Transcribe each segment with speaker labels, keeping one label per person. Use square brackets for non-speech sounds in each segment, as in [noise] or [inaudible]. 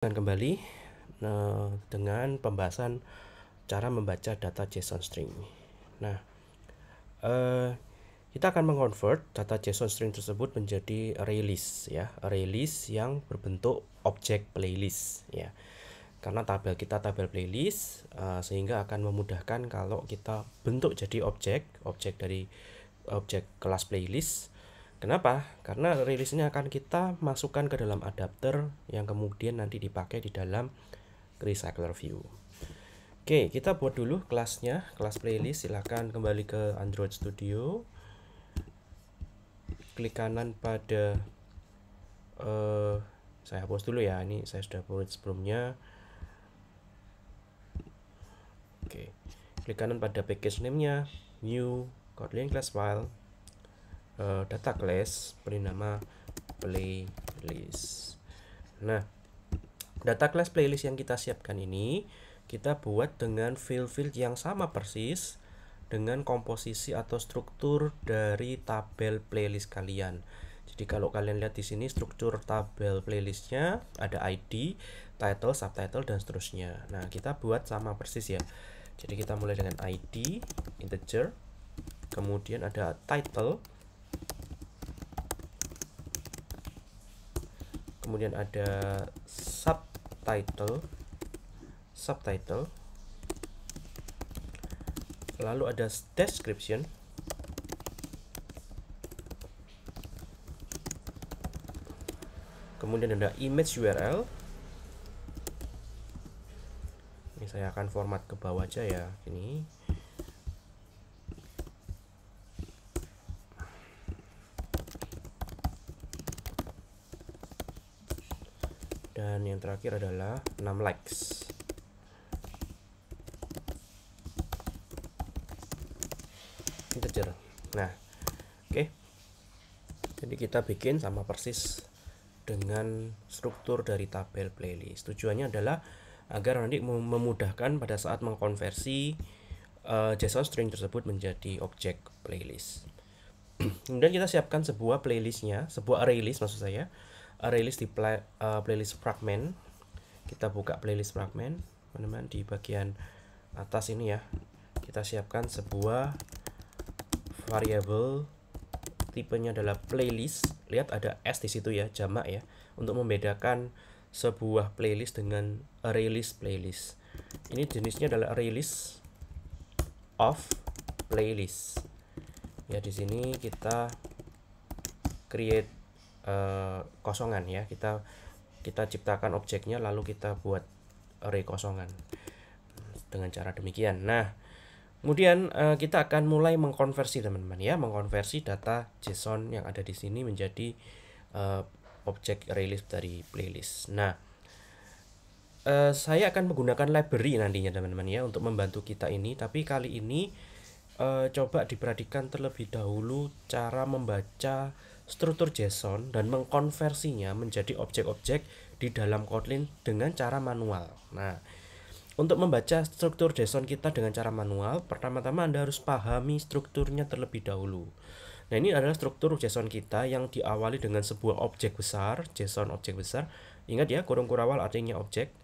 Speaker 1: Dan kembali nah, dengan pembahasan cara membaca data JSON string. Nah, eh, kita akan mengkonvert data JSON string tersebut menjadi array list ya, array list yang berbentuk objek playlist ya. Karena tabel kita tabel playlist eh, sehingga akan memudahkan kalau kita bentuk jadi objek, objek dari eh, objek kelas playlist Kenapa? Karena rilisnya akan kita masukkan ke dalam adapter yang kemudian nanti dipakai di dalam recycler view. Oke, kita buat dulu kelasnya, kelas playlist. Silahkan kembali ke Android Studio. Klik kanan pada uh, saya hapus dulu ya. Ini saya sudah buat sebelumnya. Oke. Klik kanan pada package name-nya, new Kotlin class file uh, data class beri nama playlist nah data class playlist yang kita siapkan ini kita buat dengan field-field yang sama persis dengan komposisi atau struktur dari tabel playlist kalian jadi kalau kalian lihat di sini struktur tabel playlistnya ada ID, title, subtitle, dan seterusnya. Nah kita buat sama persis ya. Jadi kita mulai dengan ID, integer, kemudian ada title, kemudian ada subtitle subtitle lalu ada description kemudian ada image URL ini saya akan format ke bawah aja ya ini dan yang terakhir adalah 6 likes integer nah oke okay. jadi kita bikin sama persis dengan struktur dari tabel playlist tujuannya adalah agar nanti memudahkan pada saat mengkonversi uh, JSON string tersebut menjadi objek playlist [clears throat] kemudian kita siapkan sebuah playlistnya sebuah array maksud saya Eh, rilis di play, uh, playlist fragment kita buka playlist fragment teman-teman di bagian atas ini ya kita siapkan sebuah variable tipenya adalah playlist lihat ada s di situ ya jamak ya untuk membedakan sebuah playlist dengan rilis playlist ini jenisnya adalah rilis of playlist ya di sini kita create Eh, kosongan ya kita kita ciptakan objeknya lalu kita buat array kosongan dengan cara demikian nah kemudian uh, kita akan mulai mengkonversi teman-teman ya mengkonversi data JSON yang ada di sini menjadi uh, objek rilis dari playlist nah Uh, saya akan menggunakan library nantinya teman-teman ya untuk membantu kita ini tapi kali ini uh, coba diperhatikan terlebih dahulu cara membaca struktur JSON dan mengkonversinya menjadi objek-objek di dalam Kotlin dengan cara manual. Nah, untuk membaca struktur JSON kita dengan cara manual, pertama-tama Anda harus pahami strukturnya terlebih dahulu. Nah, ini adalah struktur JSON kita yang diawali dengan sebuah objek besar, JSON objek besar. Ingat ya, kurung kurawal artinya objek.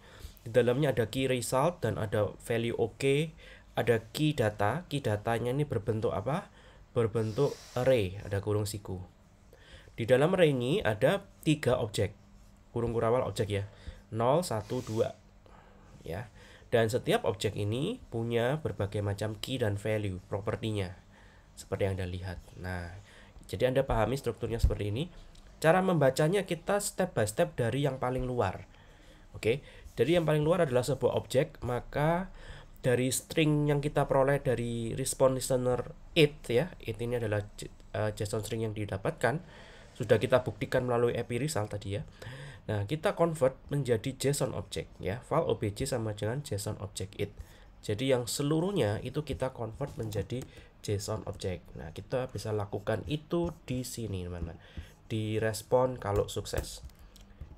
Speaker 1: Di dalamnya ada key result dan ada value OK, ada key data. Key datanya ini berbentuk apa? Berbentuk array, ada kurung siku. Di dalam array ini ada tiga objek. Kurung kurawal objek ya. 0, 1, 2. Ya. Dan setiap objek ini punya berbagai macam key dan value, propertinya. Seperti yang Anda lihat. Nah, jadi Anda pahami strukturnya seperti ini. Cara membacanya kita step by step dari yang paling luar. Oke. Jadi yang paling luar adalah sebuah objek, maka dari string yang kita peroleh dari response listener it ya, it ini adalah eh, JSON string yang didapatkan sudah kita buktikan melalui API result tadi ya. Nah, kita convert menjadi JSON object ya. File obj sama dengan JSON object it. Jadi yang seluruhnya itu kita convert menjadi JSON object. Nah, kita bisa lakukan itu di sini, teman-teman. Di respon kalau sukses.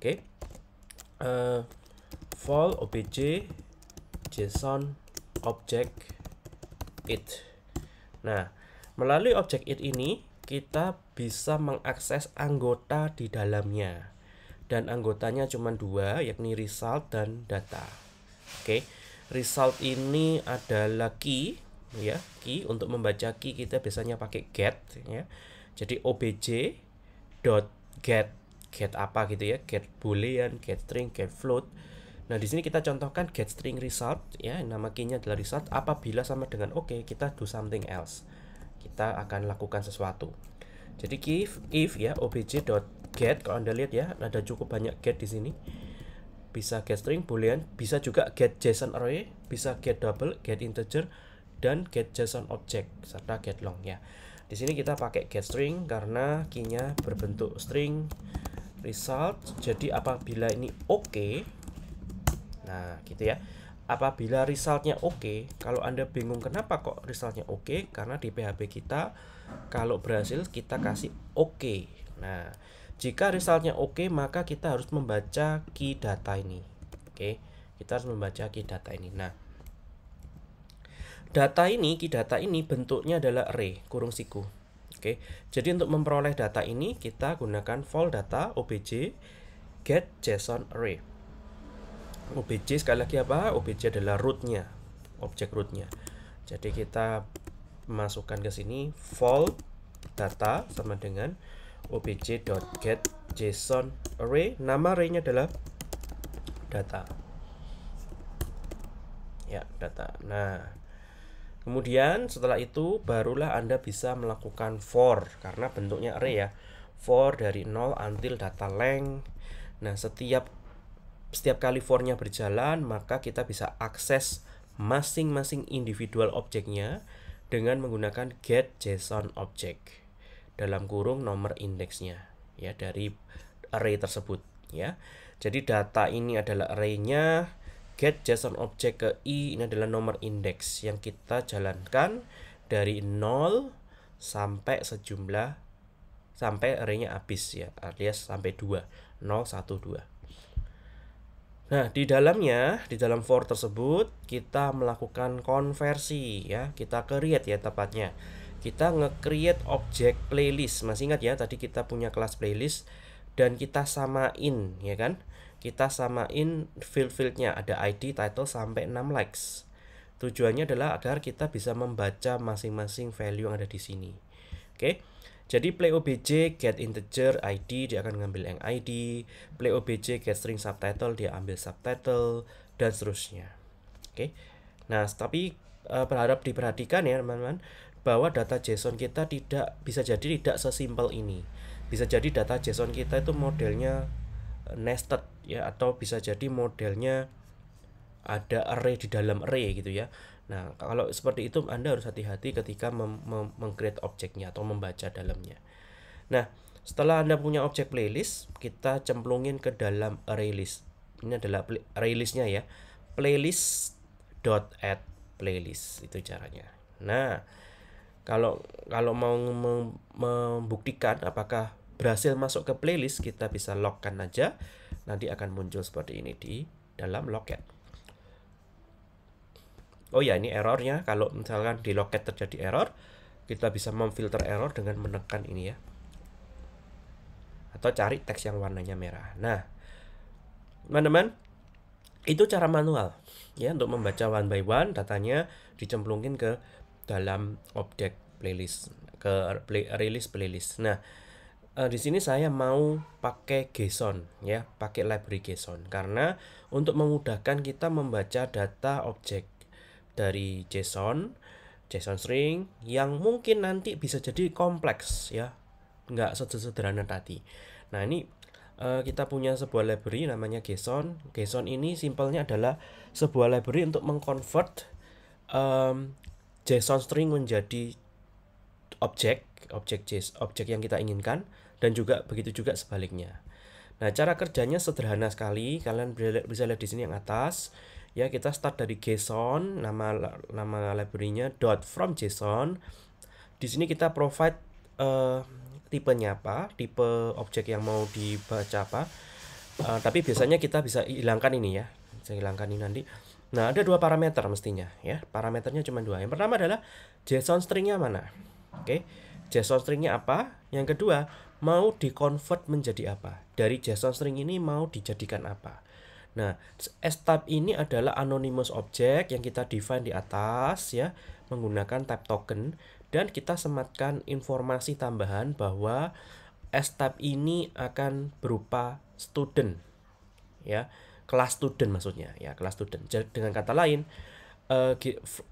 Speaker 1: Oke. Okay. Uh, eh, file obj JSON object it. Nah, melalui object it ini kita bisa mengakses anggota di dalamnya dan anggotanya cuma dua yakni result dan data oke okay. result ini adalah key ya key untuk membaca key kita biasanya pakai get ya jadi obj dot get get apa gitu ya get boolean get string get float Nah, di sini kita contohkan get string result ya, nama key adalah result apabila sama dengan oke okay, kita do something else kita akan lakukan sesuatu. Jadi if if ya obj.get kalau Anda lihat ya ada cukup banyak get di sini. Bisa get string boolean, bisa juga get JSON array, bisa get double, get integer dan get JSON object serta get long ya. Di sini kita pakai get string karena key berbentuk string result. Jadi apabila ini oke okay, nah gitu ya apabila resultnya oke okay, kalau anda bingung kenapa kok resultnya oke okay, karena di PHP kita kalau berhasil kita kasih oke okay. nah jika resultnya oke okay, maka kita harus membaca key data ini oke okay? kita harus membaca key data ini nah data ini key data ini bentuknya adalah array kurung siku oke okay? jadi untuk memperoleh data ini kita gunakan vol data obj get json array OBJ sekali lagi apa? OBJ adalah rootnya, objek rootnya. Jadi kita masukkan ke sini vol data sama dengan obj.get json array. Nama arraynya adalah data. Ya, data. Nah, kemudian setelah itu barulah Anda bisa melakukan for karena bentuknya array ya. For dari 0 until data length. Nah, setiap setiap kali fornya berjalan, maka kita bisa akses masing-masing individual objeknya dengan menggunakan get JSON object dalam kurung nomor indeksnya ya dari array tersebut ya. Jadi data ini adalah arraynya get JSON object ke i ini adalah nomor indeks yang kita jalankan dari 0 sampai sejumlah sampai arraynya habis ya alias sampai 2 0 1 2 Nah, di dalamnya, di dalam for tersebut, kita melakukan konversi ya, kita create ya tepatnya. Kita nge-create objek playlist. Masih ingat ya, tadi kita punya kelas playlist dan kita samain ya kan. Kita samain field-fieldnya, ada ID, title, sampai 6 likes. Tujuannya adalah agar kita bisa membaca masing-masing value yang ada di sini. Oke. Okay? Jadi play obj get integer id dia akan ngambil yang id, play obj get string subtitle dia ambil subtitle dan seterusnya. Oke. Okay. Nah, tapi uh, berharap diperhatikan ya teman-teman bahwa data JSON kita tidak bisa jadi tidak sesimpel ini. Bisa jadi data JSON kita itu modelnya eh, nested ya atau bisa jadi modelnya ada array di dalam array gitu ya. Nah, kalau seperti itu Anda harus hati-hati ketika meng-create mengcreate objeknya atau membaca dalamnya. Nah, setelah Anda punya objek playlist, kita cemplungin ke dalam array list. Ini adalah playlistnya array listnya ya. Playlist dot add playlist itu caranya. Nah, kalau kalau mau membuktikan apakah berhasil masuk ke playlist, kita bisa logkan aja. Nanti akan muncul seperti ini di dalam loket oh ya ini errornya kalau misalkan di loket terjadi error kita bisa memfilter error dengan menekan ini ya atau cari teks yang warnanya merah nah teman-teman itu cara manual ya untuk membaca one by one datanya dicemplungin ke dalam objek playlist ke play, release playlist nah uh, di sini saya mau pakai JSON ya, pakai library JSON karena untuk memudahkan kita membaca data objek dari JSON, JSON string yang mungkin nanti bisa jadi kompleks ya, nggak sederhana tadi. Nah ini uh, kita punya sebuah library namanya JSON. JSON ini simpelnya adalah sebuah library untuk mengkonvert um, JSON string menjadi objek, objek JSON, objek yang kita inginkan dan juga begitu juga sebaliknya. Nah, cara kerjanya sederhana sekali. Kalian bisa lihat di sini yang atas ya kita start dari JSON nama nama librarynya dot from JSON di sini kita provide uh, eh, nya apa tipe objek yang mau dibaca apa uh, tapi biasanya kita bisa hilangkan ini ya bisa hilangkan ini nanti nah ada dua parameter mestinya ya parameternya cuma dua yang pertama adalah JSON stringnya mana oke okay. JSON stringnya apa yang kedua mau di convert menjadi apa dari JSON string ini mau dijadikan apa Nah, S type ini adalah anonymous object yang kita define di atas ya menggunakan type token dan kita sematkan informasi tambahan bahwa S type ini akan berupa student ya, kelas student maksudnya ya, kelas student. Dengan kata lain, uh,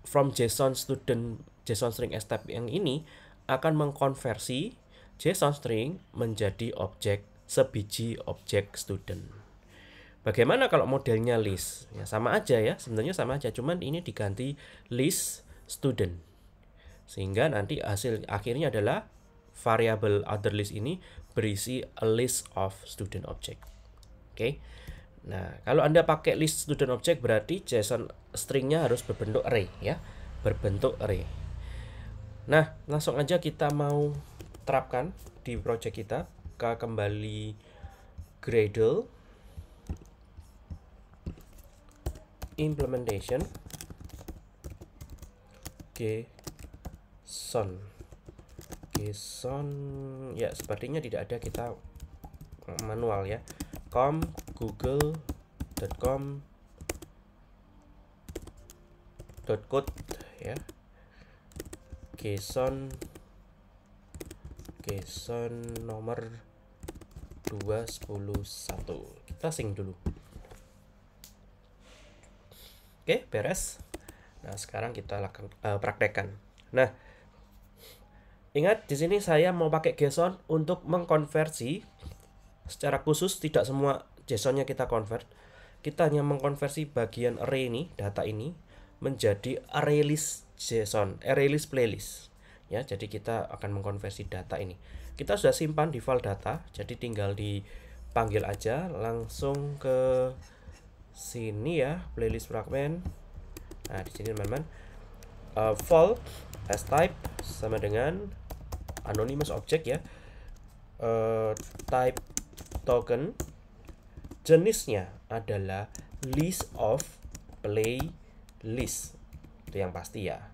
Speaker 1: from JSON student JSON string S type yang ini akan mengkonversi JSON string menjadi objek sebiji objek student. Bagaimana kalau modelnya list? Ya, sama aja ya, sebenarnya sama aja, cuman ini diganti list student. Sehingga nanti hasil akhirnya adalah variabel other list ini berisi a list of student object. Oke. Okay? Nah, kalau Anda pakai list student object berarti JSON stringnya harus berbentuk array ya, berbentuk array. Nah, langsung aja kita mau terapkan di project kita ke kembali Gradle implementation JSON JSON ya sepertinya tidak ada kita mm, manual ya com google.com Dot .code ya JSON JSON nomor 2101 kita sing dulu Oke, beres. Nah, sekarang kita lakukan uh, eh, praktekkan. Nah, ingat di sini saya mau pakai JSON untuk mengkonversi secara khusus tidak semua JSON-nya kita convert. Kita hanya mengkonversi bagian array ini, data ini menjadi array list JSON, eh, array list playlist. Ya, jadi kita akan mengkonversi data ini. Kita sudah simpan di file data, jadi tinggal dipanggil aja langsung ke sini ya playlist fragment nah di sini teman-teman uh, eh, as as type sama dengan anonymous object ya uh, type token jenisnya adalah list of playlist itu yang pasti ya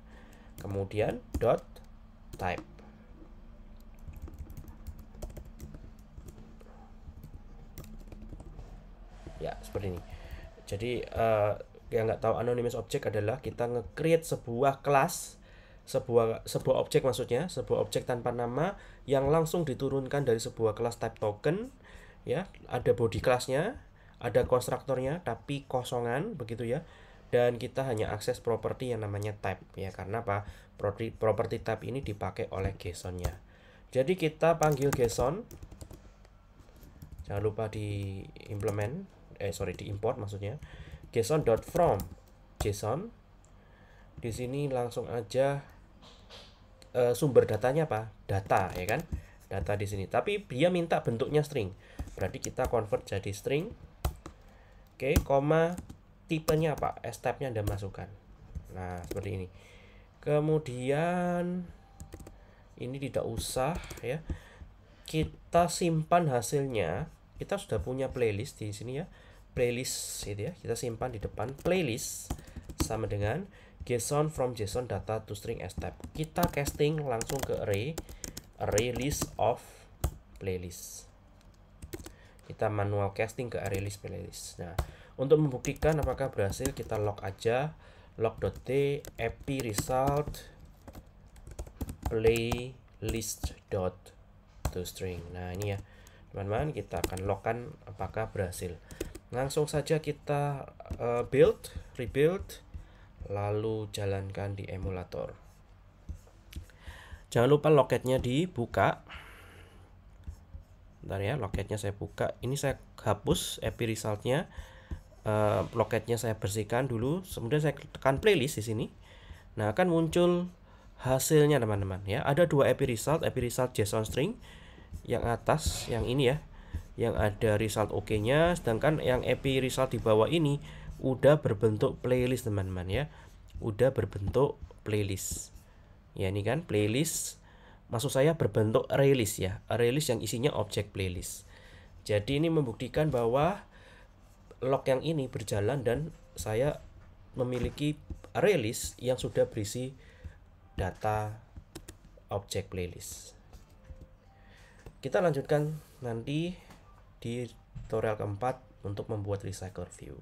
Speaker 1: kemudian dot type ya seperti ini jadi uh, yang nggak tahu anonymous object adalah kita nge-create sebuah kelas sebuah sebuah objek maksudnya sebuah objek tanpa nama yang langsung diturunkan dari sebuah kelas type token ya ada body kelasnya ada konstruktornya tapi kosongan begitu ya dan kita hanya akses properti yang namanya type ya karena apa properti properti type ini dipakai oleh JSON-nya jadi kita panggil JSON jangan lupa diimplement eh sorry import maksudnya json dot from json di sini langsung aja uh, sumber datanya apa data ya kan data di sini tapi dia minta bentuknya string berarti kita convert jadi string oke koma tipenya apa s nya anda masukkan nah seperti ini kemudian ini tidak usah ya kita simpan hasilnya kita sudah punya playlist di sini ya playlist itu ya kita simpan di depan playlist sama dengan JSON from JSON data to string as type kita casting langsung ke array array list of playlist kita manual casting ke array list playlist nah untuk membuktikan apakah berhasil kita log aja log.t epi result playlist dot to string nah ini ya teman-teman kita akan lokan apakah berhasil langsung saja kita uh, build rebuild lalu jalankan di emulator jangan lupa loketnya dibuka ntar ya loketnya saya buka ini saya hapus epi resultnya uh, eh, loketnya saya bersihkan dulu kemudian saya tekan playlist di sini nah akan muncul hasilnya teman-teman ya ada dua epi result epi result json string yang atas yang ini ya yang ada result oke nya sedangkan yang epi result di bawah ini udah berbentuk playlist teman-teman ya udah berbentuk playlist ya ini kan playlist maksud saya berbentuk release ya release yang isinya objek playlist jadi ini membuktikan bahwa log yang ini berjalan dan saya memiliki release yang sudah berisi data objek playlist kita lanjutkan nanti di tutorial keempat untuk membuat recycle view.